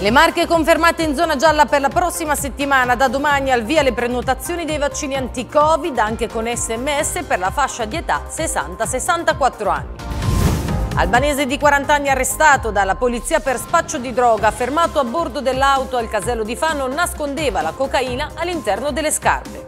Le marche confermate in zona gialla per la prossima settimana, da domani al via le prenotazioni dei vaccini anti-Covid anche con sms per la fascia di età 60-64 anni. Albanese di 40 anni arrestato dalla polizia per spaccio di droga, fermato a bordo dell'auto al casello di Fano, nascondeva la cocaina all'interno delle scarpe.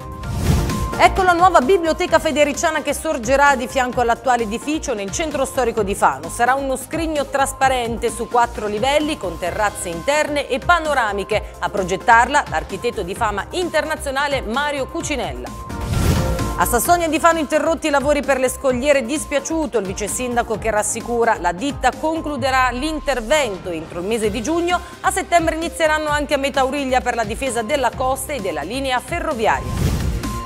Ecco la nuova biblioteca federiciana che sorgerà di fianco all'attuale edificio nel centro storico di Fano. Sarà uno scrigno trasparente su quattro livelli con terrazze interne e panoramiche. A progettarla l'architetto di fama internazionale Mario Cucinella. A Sassonia di Fano interrotti i lavori per le scogliere dispiaciuto, il vice sindaco che rassicura la ditta concluderà l'intervento entro il mese di giugno, a settembre inizieranno anche a Metauriglia per la difesa della costa e della linea ferroviaria.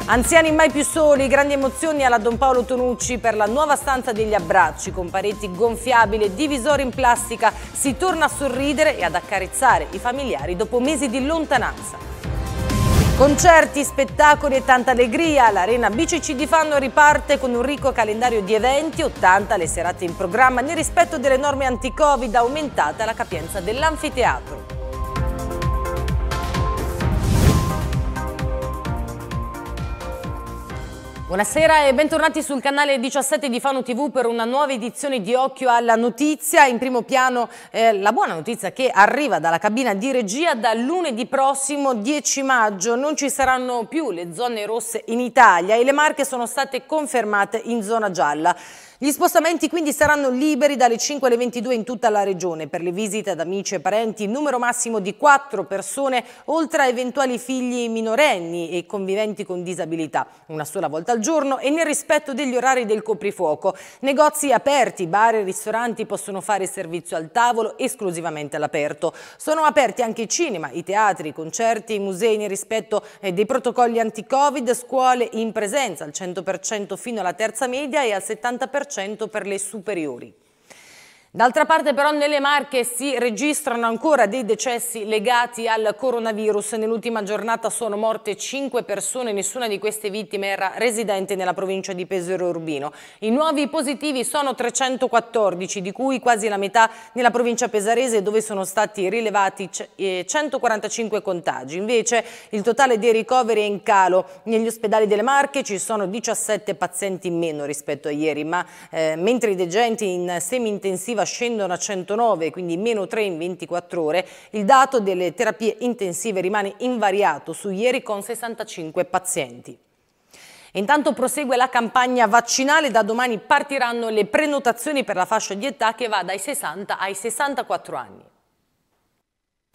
Anziani mai più soli, grandi emozioni alla Don Paolo Tonucci per la nuova stanza degli abbracci, con pareti gonfiabili e divisori in plastica, si torna a sorridere e ad accarezzare i familiari dopo mesi di lontananza. Concerti, spettacoli e tanta allegria, l'Arena BCC di Fanno riparte con un ricco calendario di eventi, 80 le serate in programma nel rispetto delle norme anti-Covid, aumentata la capienza dell'anfiteatro. Buonasera e bentornati sul canale 17 di Fano TV per una nuova edizione di Occhio alla Notizia. In primo piano eh, la buona notizia che arriva dalla cabina di regia da lunedì prossimo 10 maggio. Non ci saranno più le zone rosse in Italia e le marche sono state confermate in zona gialla. Gli spostamenti quindi saranno liberi dalle 5 alle 22 in tutta la regione. Per le visite ad amici e parenti, numero massimo di 4 persone, oltre a eventuali figli minorenni e conviventi con disabilità. Una sola volta al giorno e nel rispetto degli orari del coprifuoco. Negozi aperti, bar e ristoranti possono fare servizio al tavolo esclusivamente all'aperto. Sono aperti anche i cinema, i teatri, i concerti, i musei nel rispetto eh, dei protocolli anti-covid, scuole in presenza al 100% fino alla terza media e al 70% per le superiori. D'altra parte però nelle Marche si registrano ancora dei decessi legati al coronavirus. Nell'ultima giornata sono morte 5 persone, nessuna di queste vittime era residente nella provincia di Pesaro Urbino. I nuovi positivi sono 314, di cui quasi la metà nella provincia pesarese dove sono stati rilevati 145 eh, contagi. Invece il totale dei ricoveri è in calo. Negli ospedali delle Marche ci sono 17 pazienti in meno rispetto a ieri, ma eh, mentre i degenti in semi-intensiva scendono a 109, quindi meno 3 in 24 ore. Il dato delle terapie intensive rimane invariato su ieri con 65 pazienti. Intanto prosegue la campagna vaccinale, da domani partiranno le prenotazioni per la fascia di età che va dai 60 ai 64 anni.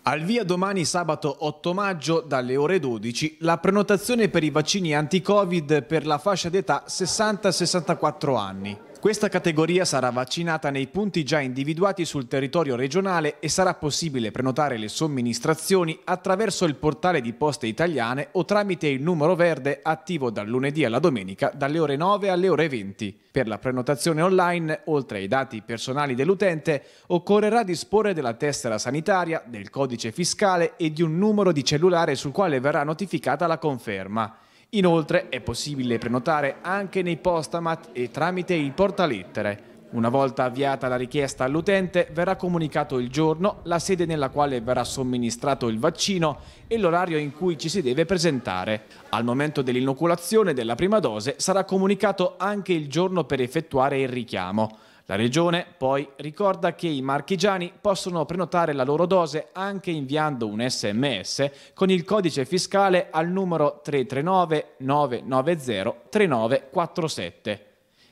Al via domani sabato 8 maggio dalle ore 12 la prenotazione per i vaccini anti-covid per la fascia d'età 60-64 anni. Questa categoria sarà vaccinata nei punti già individuati sul territorio regionale e sarà possibile prenotare le somministrazioni attraverso il portale di Poste Italiane o tramite il numero verde attivo dal lunedì alla domenica dalle ore 9 alle ore 20. Per la prenotazione online, oltre ai dati personali dell'utente, occorrerà disporre della tessera sanitaria, del codice fiscale e di un numero di cellulare sul quale verrà notificata la conferma. Inoltre è possibile prenotare anche nei postamat e tramite il portalettere. Una volta avviata la richiesta all'utente verrà comunicato il giorno, la sede nella quale verrà somministrato il vaccino e l'orario in cui ci si deve presentare. Al momento dell'inoculazione della prima dose sarà comunicato anche il giorno per effettuare il richiamo. La Regione poi ricorda che i marchigiani possono prenotare la loro dose anche inviando un sms con il codice fiscale al numero 339 990 3947.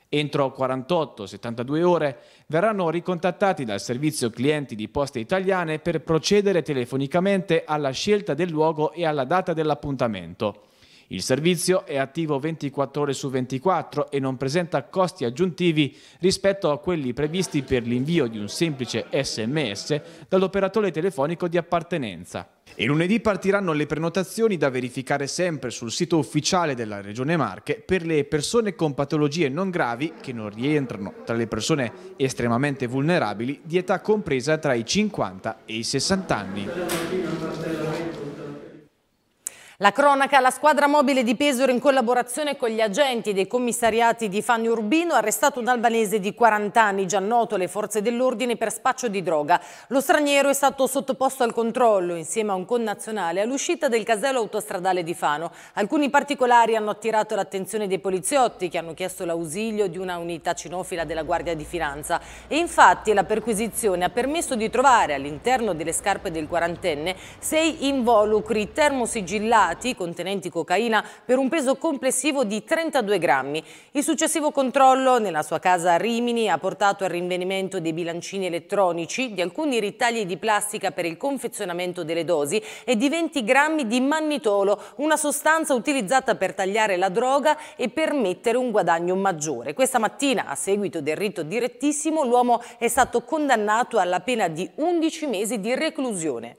Entro 48-72 ore verranno ricontattati dal servizio clienti di Poste Italiane per procedere telefonicamente alla scelta del luogo e alla data dell'appuntamento. Il servizio è attivo 24 ore su 24 e non presenta costi aggiuntivi rispetto a quelli previsti per l'invio di un semplice sms dall'operatore telefonico di appartenenza. E lunedì partiranno le prenotazioni da verificare sempre sul sito ufficiale della Regione Marche per le persone con patologie non gravi che non rientrano tra le persone estremamente vulnerabili di età compresa tra i 50 e i 60 anni. La cronaca, la squadra mobile di Pesaro in collaborazione con gli agenti dei commissariati di Fanni Urbino ha arrestato un albanese di 40 anni, già noto alle forze dell'ordine per spaccio di droga. Lo straniero è stato sottoposto al controllo insieme a un connazionale all'uscita del casello autostradale di Fano. Alcuni particolari hanno attirato l'attenzione dei poliziotti che hanno chiesto l'ausilio di una unità cinofila della Guardia di Finanza e infatti la perquisizione ha permesso di trovare all'interno delle scarpe del quarantenne sei involucri termosigillati isolati contenenti cocaina per un peso complessivo di 32 grammi. Il successivo controllo nella sua casa a Rimini ha portato al rinvenimento dei bilancini elettronici, di alcuni ritagli di plastica per il confezionamento delle dosi e di 20 grammi di mannitolo, una sostanza utilizzata per tagliare la droga e permettere un guadagno maggiore. Questa mattina, a seguito del rito direttissimo, l'uomo è stato condannato alla pena di 11 mesi di reclusione.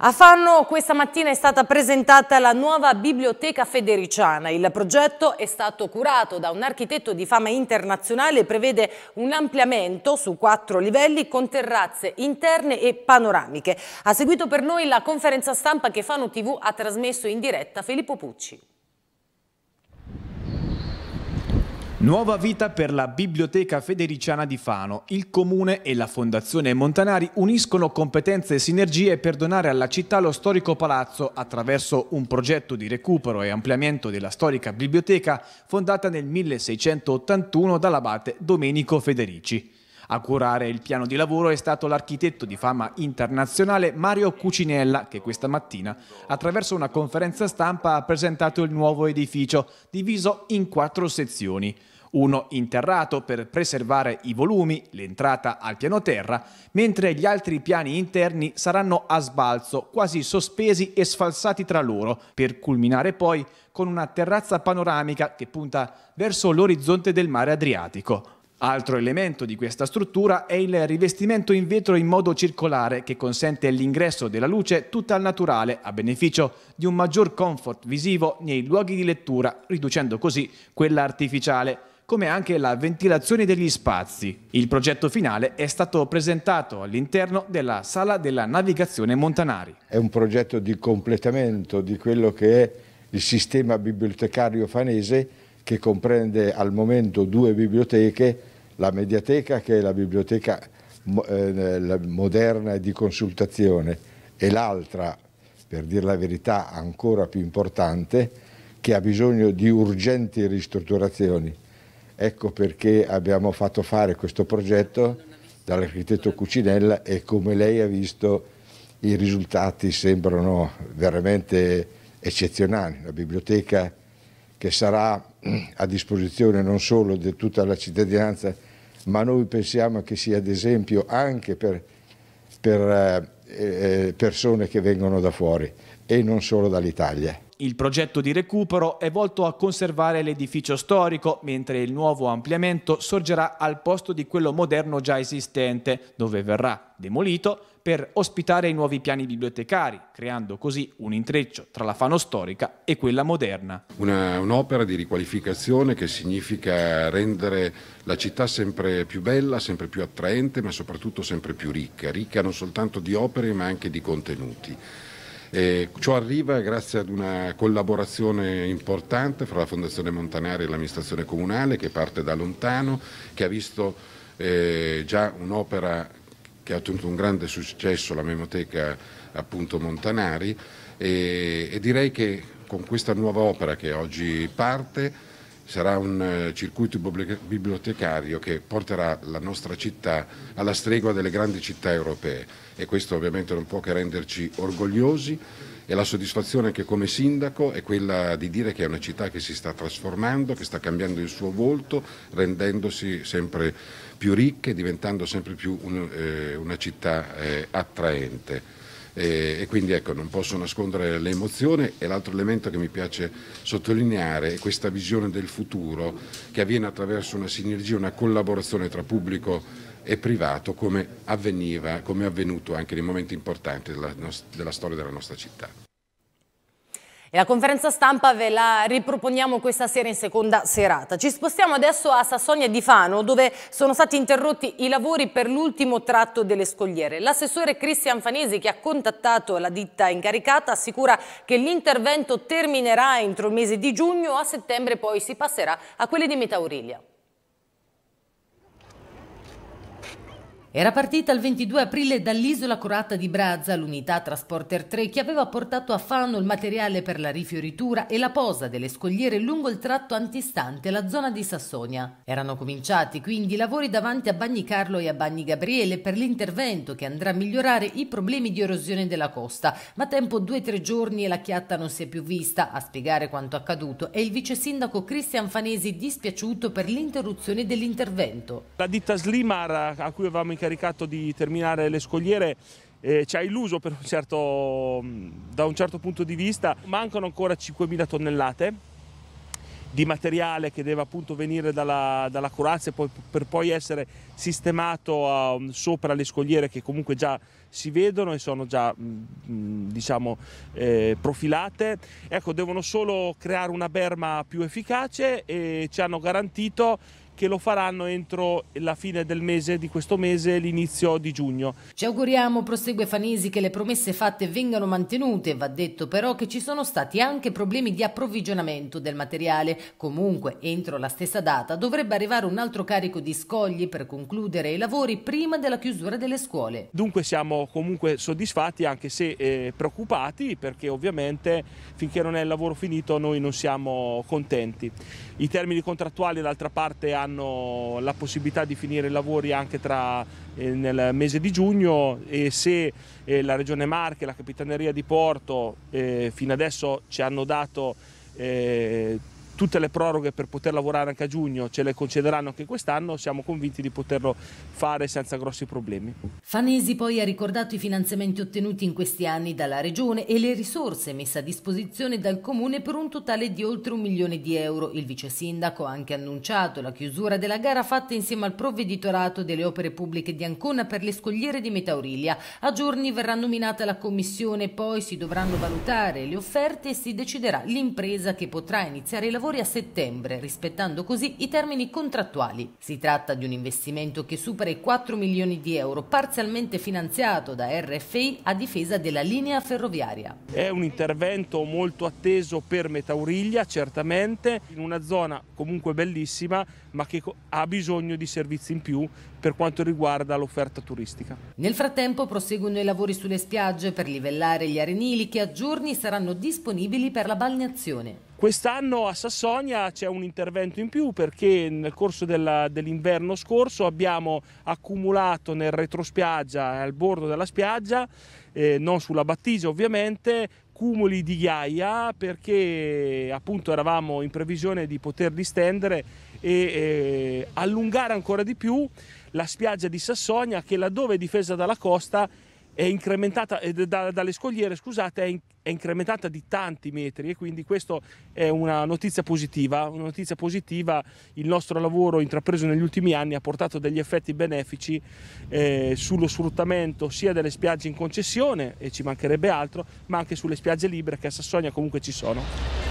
A Fanno questa mattina è stata presentata la nuova biblioteca federiciana. Il progetto è stato curato da un architetto di fama internazionale e prevede un ampliamento su quattro livelli con terrazze interne e panoramiche. Ha seguito per noi la conferenza stampa che Fanno TV ha trasmesso in diretta Filippo Pucci. Nuova vita per la Biblioteca Federiciana di Fano. Il Comune e la Fondazione Montanari uniscono competenze e sinergie per donare alla città lo storico palazzo attraverso un progetto di recupero e ampliamento della storica biblioteca fondata nel 1681 dall'abate Domenico Federici. A curare il piano di lavoro è stato l'architetto di fama internazionale Mario Cucinella, che questa mattina, attraverso una conferenza stampa, ha presentato il nuovo edificio, diviso in quattro sezioni uno interrato per preservare i volumi, l'entrata al piano terra, mentre gli altri piani interni saranno a sbalzo, quasi sospesi e sfalsati tra loro, per culminare poi con una terrazza panoramica che punta verso l'orizzonte del mare Adriatico. Altro elemento di questa struttura è il rivestimento in vetro in modo circolare che consente l'ingresso della luce tutta al naturale a beneficio di un maggior comfort visivo nei luoghi di lettura, riducendo così quella artificiale come anche la ventilazione degli spazi. Il progetto finale è stato presentato all'interno della Sala della Navigazione Montanari. È un progetto di completamento di quello che è il sistema bibliotecario fanese che comprende al momento due biblioteche, la mediateca che è la biblioteca eh, moderna e di consultazione e l'altra, per dire la verità, ancora più importante, che ha bisogno di urgenti ristrutturazioni. Ecco perché abbiamo fatto fare questo progetto dall'architetto Cucinella e come lei ha visto i risultati sembrano veramente eccezionali. La biblioteca che sarà mm, a disposizione non solo di tutta la cittadinanza, ma noi pensiamo che sia ad esempio anche per, per eh, eh, persone che vengono da fuori e non solo dall'Italia. Il progetto di recupero è volto a conservare l'edificio storico, mentre il nuovo ampliamento sorgerà al posto di quello moderno già esistente, dove verrà demolito per ospitare i nuovi piani bibliotecari, creando così un intreccio tra la Fano storica e quella moderna. un'opera di riqualificazione che significa rendere la città sempre più bella, sempre più attraente, ma soprattutto sempre più ricca, ricca non soltanto di opere ma anche di contenuti. E ciò arriva grazie ad una collaborazione importante fra la Fondazione Montanari e l'amministrazione comunale che parte da lontano, che ha visto eh, già un'opera che ha ottenuto un grande successo la Memoteca appunto, Montanari e, e direi che con questa nuova opera che oggi parte sarà un eh, circuito bibliotecario che porterà la nostra città alla stregua delle grandi città europee e questo ovviamente non può che renderci orgogliosi e la soddisfazione che come sindaco è quella di dire che è una città che si sta trasformando, che sta cambiando il suo volto, rendendosi sempre più ricca e diventando sempre più un, eh, una città eh, attraente. E, e quindi ecco, non posso nascondere l'emozione e l'altro elemento che mi piace sottolineare è questa visione del futuro che avviene attraverso una sinergia, una collaborazione tra pubblico e privato come, avveniva, come è avvenuto anche nei momenti importanti della, della storia della nostra città. E la conferenza stampa ve la riproponiamo questa sera in seconda serata. Ci spostiamo adesso a Sassonia di Fano, dove sono stati interrotti i lavori per l'ultimo tratto delle scogliere. L'assessore Cristian Fanesi, che ha contattato la ditta incaricata, assicura che l'intervento terminerà entro il mese di giugno, a settembre poi si passerà a quelle di Metaurilia. Era partita il 22 aprile dall'isola croata di Brazza l'unità Transporter 3 che aveva portato a Fano il materiale per la rifioritura e la posa delle scogliere lungo il tratto antistante la zona di Sassonia. Erano cominciati quindi i lavori davanti a Bagni Carlo e a Bagni Gabriele per l'intervento che andrà a migliorare i problemi di erosione della costa, ma tempo due o tre giorni e la chiatta non si è più vista. A spiegare quanto accaduto è il vice sindaco Cristian Fanesi dispiaciuto per l'interruzione dell'intervento. La ditta Slimara a cui avevamo incaricato incaricato di terminare le scogliere eh, ci ha illuso un certo, mm, da un certo punto di vista. Mancano ancora 5.000 tonnellate di materiale che deve appunto venire dalla, dalla Croazia per poi essere sistemato a, um, sopra le scogliere che comunque già si vedono e sono già mh, mm, mm, diciamo eh, profilate. Ecco, devono solo creare una berma più efficace e ci hanno garantito che lo faranno entro la fine del mese di questo mese, l'inizio di giugno. Ci auguriamo, prosegue Fanisi, che le promesse fatte vengano mantenute. Va detto però che ci sono stati anche problemi di approvvigionamento del materiale. Comunque, entro la stessa data dovrebbe arrivare un altro carico di scogli per concludere i lavori prima della chiusura delle scuole. Dunque siamo comunque soddisfatti anche se eh, preoccupati perché ovviamente finché non è il lavoro finito noi non siamo contenti i termini contrattuali d'altra parte hanno la possibilità di finire i lavori anche tra, eh, nel mese di giugno e se eh, la Regione Marche e la Capitaneria di Porto eh, fino adesso ci hanno dato eh, tutte le proroghe per poter lavorare anche a giugno ce le concederanno anche quest'anno, siamo convinti di poterlo fare senza grossi problemi. Fanesi poi ha ricordato i finanziamenti ottenuti in questi anni dalla Regione e le risorse messe a disposizione dal Comune per un totale di oltre un milione di euro. Il vice sindaco ha anche annunciato la chiusura della gara fatta insieme al provveditorato delle opere pubbliche di Ancona per le scogliere di Metaurilia. A giorni verrà nominata la commissione, poi si dovranno valutare le offerte e si deciderà l'impresa che potrà iniziare i lavori lavori a settembre, rispettando così i termini contrattuali. Si tratta di un investimento che supera i 4 milioni di euro, parzialmente finanziato da RFI a difesa della linea ferroviaria. È un intervento molto atteso per Metauriglia, certamente, in una zona comunque bellissima, ma che ha bisogno di servizi in più per quanto riguarda l'offerta turistica. Nel frattempo proseguono i lavori sulle spiagge per livellare gli arenili che a giorni saranno disponibili per la balneazione. Quest'anno a Sassonia c'è un intervento in più perché nel corso dell'inverno scorso abbiamo accumulato nel retrospiaggia e al bordo della spiaggia, eh, non sulla battigia ovviamente, cumuli di ghiaia perché appunto eravamo in previsione di poter distendere e eh, allungare ancora di più la spiaggia di Sassonia che laddove è difesa dalla costa è incrementata eh, da, dalle scogliere, scusate, è, in, è, incrementata di tanti metri e quindi questa è una notizia positiva, una notizia positiva, il nostro lavoro intrapreso negli ultimi anni ha portato degli effetti benefici eh, sullo sfruttamento sia delle spiagge in concessione e ci mancherebbe altro, ma anche sulle spiagge libere che a Sassonia comunque ci sono.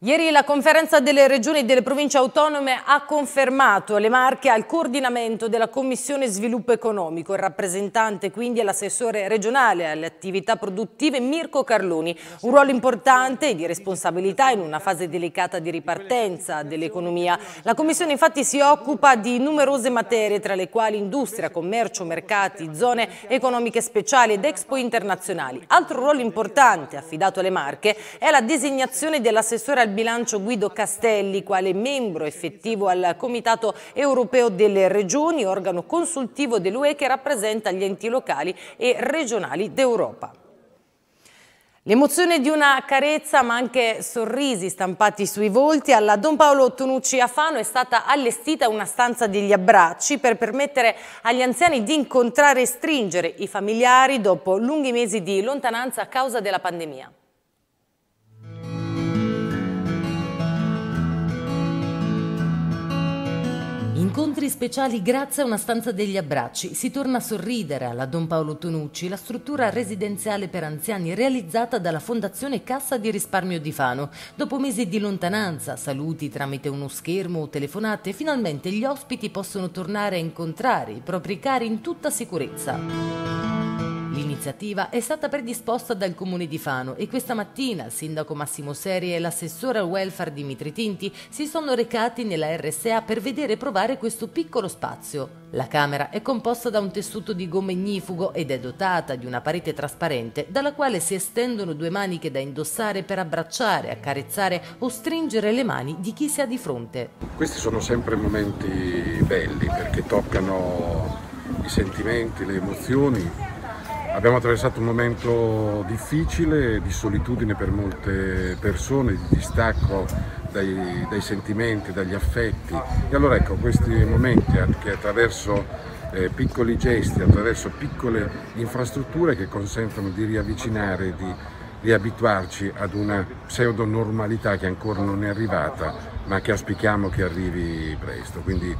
Ieri la conferenza delle regioni e delle province autonome ha confermato le marche al coordinamento della Commissione Sviluppo Economico. Il rappresentante quindi è l'assessore regionale alle attività produttive Mirko Carloni. Un ruolo importante e di responsabilità in una fase delicata di ripartenza dell'economia. La Commissione infatti si occupa di numerose materie tra le quali industria, commercio, mercati, zone economiche speciali ed expo internazionali. Altro ruolo importante affidato alle marche è la designazione dell'assessore al bilancio Guido Castelli quale membro effettivo al Comitato Europeo delle Regioni, organo consultivo dell'UE che rappresenta gli enti locali e regionali d'Europa. L'emozione di una carezza ma anche sorrisi stampati sui volti alla Don Paolo Tonucci a Fano è stata allestita una stanza degli abbracci per permettere agli anziani di incontrare e stringere i familiari dopo lunghi mesi di lontananza a causa della pandemia. Incontri speciali grazie a una stanza degli abbracci. Si torna a sorridere alla Don Paolo Tonucci, la struttura residenziale per anziani realizzata dalla Fondazione Cassa di Risparmio di Fano. Dopo mesi di lontananza, saluti tramite uno schermo o telefonate, finalmente gli ospiti possono tornare a incontrare i propri cari in tutta sicurezza. L'iniziativa è stata predisposta dal comune di Fano e questa mattina il sindaco Massimo Seri e l'assessore al welfare Dimitri Tinti si sono recati nella RSA per vedere e provare questo piccolo spazio. La camera è composta da un tessuto di gomme ignifugo ed è dotata di una parete trasparente dalla quale si estendono due maniche da indossare per abbracciare, accarezzare o stringere le mani di chi si ha di fronte. Questi sono sempre momenti belli perché toccano i sentimenti, le emozioni Abbiamo attraversato un momento difficile, di solitudine per molte persone, di distacco dai, dai sentimenti, dagli affetti e allora ecco questi momenti che attraverso eh, piccoli gesti, attraverso piccole infrastrutture che consentono di riavvicinare, di riabituarci ad una pseudo normalità che ancora non è arrivata ma che auspichiamo che arrivi presto. Quindi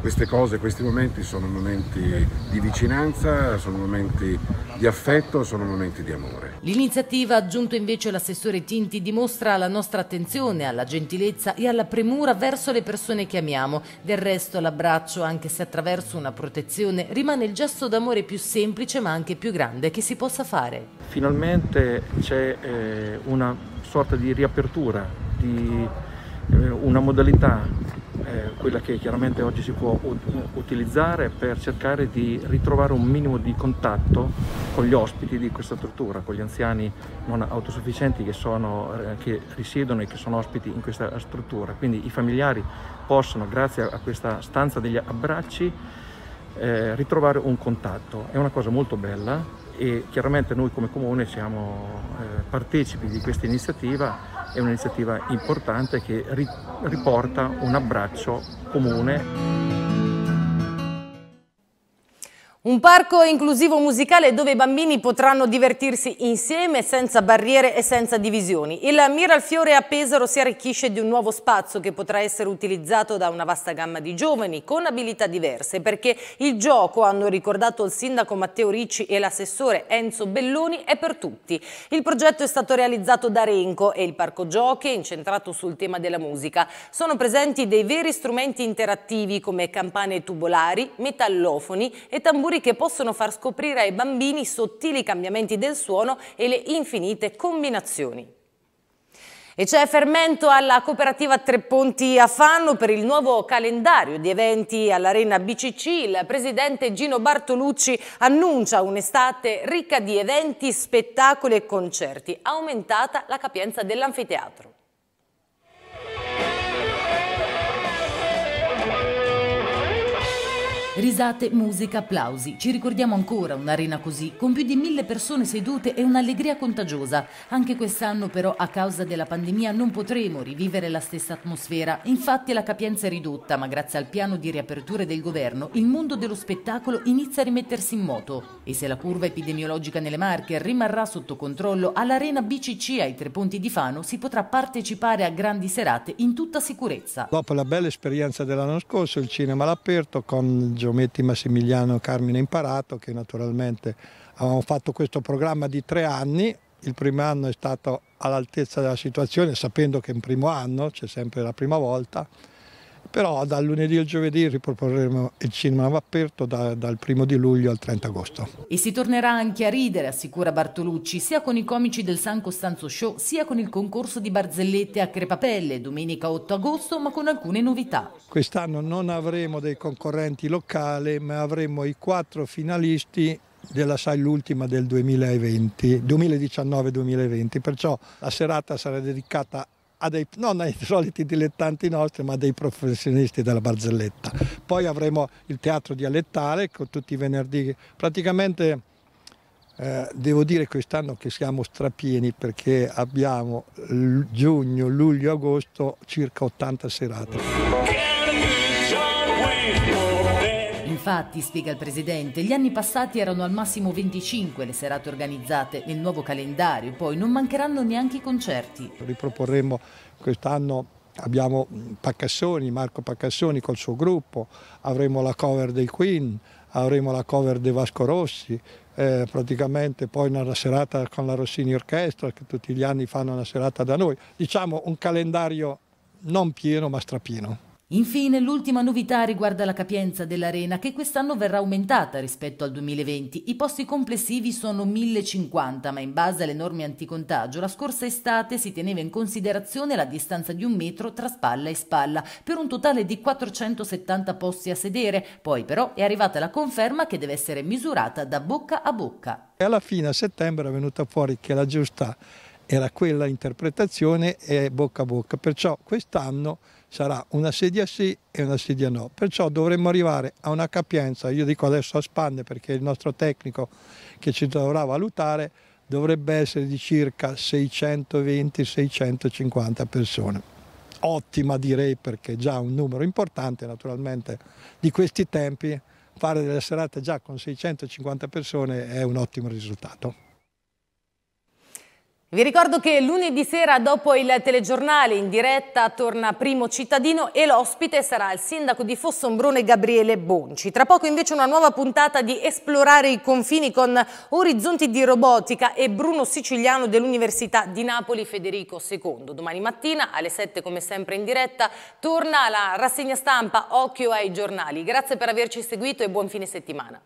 queste cose, questi momenti sono momenti di vicinanza, sono momenti di affetto, sono momenti di amore. L'iniziativa, aggiunto invece l'assessore Tinti, dimostra la nostra attenzione alla gentilezza e alla premura verso le persone che amiamo. Del resto l'abbraccio, anche se attraverso una protezione, rimane il gesto d'amore più semplice ma anche più grande che si possa fare. Finalmente c'è eh, una sorta di riapertura, di eh, una modalità, eh, quella che chiaramente oggi si può utilizzare per cercare di ritrovare un minimo di contatto con gli ospiti di questa struttura, con gli anziani non autosufficienti che, sono, eh, che risiedono e che sono ospiti in questa struttura. Quindi i familiari possono, grazie a questa stanza degli abbracci, eh, ritrovare un contatto. È una cosa molto bella e chiaramente noi come comune siamo eh, partecipi di questa iniziativa è un'iniziativa importante che riporta un abbraccio comune. Un parco inclusivo musicale dove i bambini potranno divertirsi insieme senza barriere e senza divisioni. Il Miralfiore a Pesaro si arricchisce di un nuovo spazio che potrà essere utilizzato da una vasta gamma di giovani con abilità diverse perché il gioco, hanno ricordato il sindaco Matteo Ricci e l'assessore Enzo Belloni, è per tutti. Il progetto è stato realizzato da Renco e il parco giochi è incentrato sul tema della musica. Sono presenti dei veri strumenti interattivi come campane tubolari, metallofoni e tamburi fattori che possono far scoprire ai bambini sottili cambiamenti del suono e le infinite combinazioni. E c'è fermento alla cooperativa Tre Ponti a Fanno per il nuovo calendario di eventi all'Arena BCC. Il presidente Gino Bartolucci annuncia un'estate ricca di eventi, spettacoli e concerti, aumentata la capienza dell'anfiteatro. Risate, musica, applausi. Ci ricordiamo ancora un'arena così, con più di mille persone sedute e un'allegria contagiosa. Anche quest'anno però a causa della pandemia non potremo rivivere la stessa atmosfera. Infatti la capienza è ridotta, ma grazie al piano di riaperture del governo il mondo dello spettacolo inizia a rimettersi in moto. E se la curva epidemiologica nelle Marche rimarrà sotto controllo, all'arena BCC ai Tre Ponti di Fano si potrà partecipare a grandi serate in tutta sicurezza. Dopo la bella esperienza dell'anno scorso il cinema l'ha aperto con il Giometti Massimiliano e Carmine Imparato che naturalmente avevamo fatto questo programma di tre anni, il primo anno è stato all'altezza della situazione sapendo che in primo anno c'è sempre la prima volta però dal lunedì al giovedì riproporremo il cinema Vapperto da, dal primo di luglio al 30 agosto. E si tornerà anche a ridere, assicura Bartolucci, sia con i comici del San Costanzo Show, sia con il concorso di barzellette a Crepapelle, domenica 8 agosto, ma con alcune novità. Quest'anno non avremo dei concorrenti locali, ma avremo i quattro finalisti della SAI l'ultima del 2020, 2019-2020, perciò la serata sarà dedicata a dei, non ai soliti dilettanti nostri, ma a dei professionisti della barzelletta. Poi avremo il teatro dialettale con tutti i venerdì. Praticamente eh, devo dire quest'anno che siamo strapieni perché abbiamo giugno, luglio, agosto circa 80 serate. Infatti, spiega il presidente, gli anni passati erano al massimo 25 le serate organizzate nel nuovo calendario, poi non mancheranno neanche i concerti. Riproporremo quest'anno abbiamo Paccassoni, Marco Paccassoni col suo gruppo, avremo la cover dei Queen, avremo la cover dei Vasco Rossi, eh, praticamente poi una serata con la Rossini Orchestra che tutti gli anni fanno una serata da noi, diciamo un calendario non pieno ma strapieno. Infine, l'ultima novità riguarda la capienza dell'arena che quest'anno verrà aumentata rispetto al 2020. I posti complessivi sono 1050, ma in base alle norme anticontagio la scorsa estate si teneva in considerazione la distanza di un metro tra spalla e spalla, per un totale di 470 posti a sedere. Poi però è arrivata la conferma che deve essere misurata da bocca a bocca. E alla fine a settembre è venuta fuori che la giusta era quella interpretazione e bocca a bocca, perciò quest'anno sarà una sedia sì e una sedia no. Perciò dovremmo arrivare a una capienza, io dico adesso a spanne perché il nostro tecnico che ci dovrà valutare dovrebbe essere di circa 620-650 persone. Ottima direi perché già un numero importante naturalmente di questi tempi, fare delle serate già con 650 persone è un ottimo risultato. Vi ricordo che lunedì sera dopo il telegiornale in diretta torna Primo Cittadino e l'ospite sarà il sindaco di Fossombrone Gabriele Bonci. Tra poco invece una nuova puntata di Esplorare i confini con Orizzonti di Robotica e Bruno Siciliano dell'Università di Napoli Federico II. Domani mattina alle 7 come sempre in diretta torna la rassegna stampa Occhio ai giornali. Grazie per averci seguito e buon fine settimana.